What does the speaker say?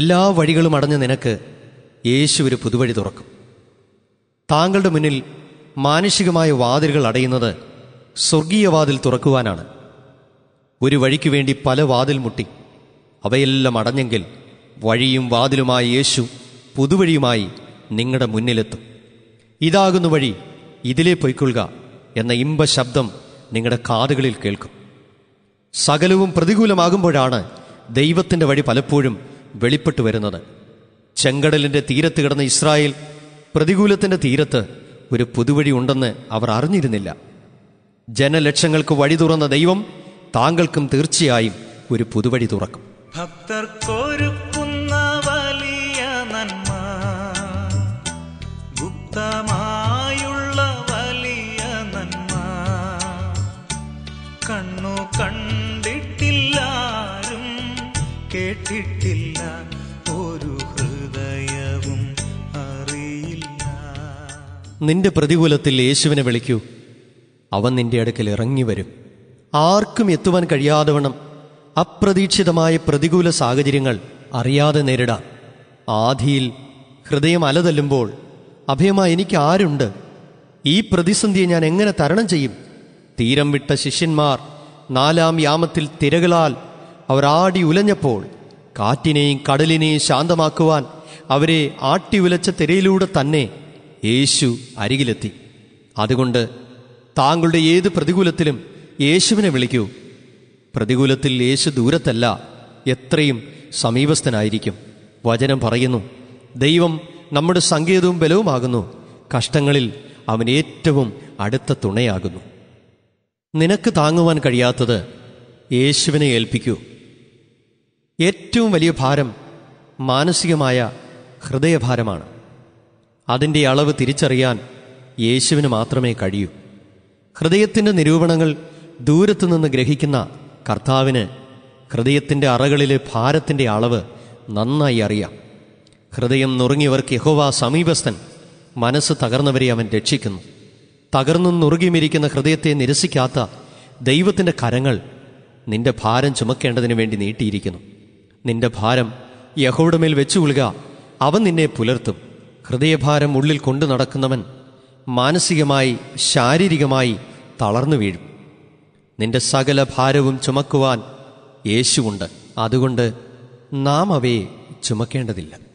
എല്ലാ വഴികളും അടഞ്ഞ നിനക്ക് യേശു ഒരു പുതുവഴി തുറക്കും താങ്കളുടെ മുന്നിൽ മാനുഷികമായ വാതിലുകൾ അടയുന്നത് സ്വർഗീയ വാതിൽ തുറക്കുവാനാണ് ഒരു വഴിക്ക് വേണ്ടി പല വാതിൽ മുട്ടി അവയെല്ലാം അടഞ്ഞെങ്കിൽ വഴിയും വാതിലുമായി യേശു പുതുവഴിയുമായി നിങ്ങളുടെ മുന്നിലെത്തും ഇതാകുന്ന വഴി ഇതിലേ പൊയ്ക്കൊള്ളുക എന്ന ഇമ്പ ശബ്ദം നിങ്ങളുടെ കാതുകളിൽ കേൾക്കും സകലവും പ്രതികൂലമാകുമ്പോഴാണ് ദൈവത്തിൻ്റെ വഴി പലപ്പോഴും വെളിപ്പെട്ടു വരുന്നത് ചെങ്കടലിൻ്റെ തീരത്ത് കിടന്ന ഇസ്രായേൽ പ്രതികൂലത്തിൻ്റെ തീരത്ത് ഒരു പുതുവഴി ഉണ്ടെന്ന് അവർ അറിഞ്ഞിരുന്നില്ല ജനലക്ഷങ്ങൾക്ക് വഴി തുറന്ന ദൈവം താങ്കൾക്കും തീർച്ചയായും ഒരു പുതുവഴി തുറക്കും ഭക്തർക്കൊരു കേട്ടിട്ടില്ല ഒരു ഹൃദയവും അറിയില്ല നിന്റെ പ്രതികൂലത്തിൽ യേശുവിനെ വിളിക്കൂ അവൻ നിന്റെ അടുക്കൽ ഇറങ്ങി വരും ആർക്കും എത്തുവാൻ കഴിയാതവണ്ണം അപ്രതീക്ഷിതമായ പ്രതികൂല സാഹചര്യങ്ങൾ അറിയാതെ നേരിടാം ആധിയിൽ ഹൃദയം അലതല്ലുമ്പോൾ അഭയമായി എനിക്ക് ആരുണ്ട് ഈ പ്രതിസന്ധിയെ ഞാൻ എങ്ങനെ തരണം ചെയ്യും തീരം വിട്ട ശിഷ്യന്മാർ നാലാം യാമത്തിൽ തിരകളാൽ അവർ ആടി ഉലഞ്ഞപ്പോൾ കാറ്റിനെയും കടലിനെയും ശാന്തമാക്കുവാൻ അവരെ ആട്ടി ഉലച്ച തിരയിലൂടെ തന്നെ യേശു അരികിലെത്തി അതുകൊണ്ട് താങ്കളുടെ ഏത് പ്രതികൂലത്തിലും യേശുവിനെ വിളിക്കൂ പ്രതികൂലത്തിൽ യേശു ദൂരത്തല്ല എത്രയും സമീപസ്ഥനായിരിക്കും വചനം പറയുന്നു ദൈവം നമ്മുടെ സങ്കേതവും ബലവുമാകുന്നു കഷ്ടങ്ങളിൽ അവൻ ഏറ്റവും അടുത്ത തുണയാകുന്നു നിനക്ക് താങ്ങുവാൻ കഴിയാത്തത് യേശുവിനെ ഏൽപ്പിക്കൂ ഏറ്റവും വലിയ ഭാരം മാനസികമായ ഹൃദയഭാരമാണ് അതിൻ്റെ അളവ് തിരിച്ചറിയാൻ യേശുവിന് മാത്രമേ കഴിയൂ ഹൃദയത്തിൻ്റെ നിരൂപണങ്ങൾ ദൂരത്തുനിന്ന് ഗ്രഹിക്കുന്ന കർത്താവിന് ഹൃദയത്തിൻ്റെ അറകളിലെ ഭാരത്തിൻ്റെ അളവ് നന്നായി അറിയാം ഹൃദയം നുറുങ്ങിയവർക്ക് യഹോവ സമീപസ്ഥൻ മനസ്സ് തകർന്നവരെ അവൻ രക്ഷിക്കുന്നു തകർന്നു നുറുകിമിരിക്കുന്ന ഹൃദയത്തെ നിരസിക്കാത്ത ദൈവത്തിൻ്റെ കരങ്ങൾ നിന്റെ ഭാരം ചുമക്കേണ്ടതിന് വേണ്ടി നീട്ടിയിരിക്കുന്നു നിന്റെ ഭാരം യഹോയുടെ മേൽ വെച്ചുകൊള്ളുക അവൻ നിന്നെ പുലർത്തും ഹൃദയഭാരം ഉള്ളിൽ കൊണ്ടു നടക്കുന്നവൻ മാനസികമായി ശാരീരികമായി തളർന്നു വീഴും നിന്റെ സകല ഭാരവും ചുമക്കുവാൻ യേശുവുണ്ട് അതുകൊണ്ട് നാം അവയെ ചുമക്കേണ്ടതില്ല